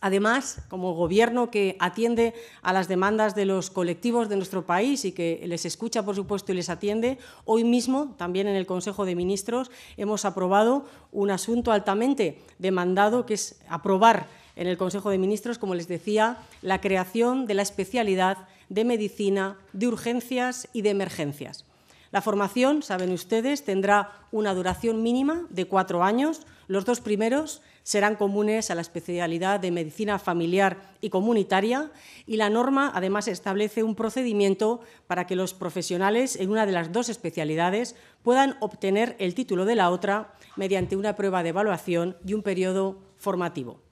Además, como gobierno que atiende a las demandas de los colectivos de nuestro país y que les escucha, por supuesto, y les atiende, hoy mismo, también en el Consejo de Ministros, hemos aprobado un asunto altamente demandado, que es aprobar en el Consejo de Ministros, como les decía, la creación de la especialidad de medicina de urgencias y de emergencias. La formación, saben ustedes, tendrá una duración mínima de cuatro años. Los dos primeros serán comunes a la especialidad de medicina familiar y comunitaria y la norma además establece un procedimiento para que los profesionales en una de las dos especialidades puedan obtener el título de la otra mediante una prueba de evaluación y un periodo formativo.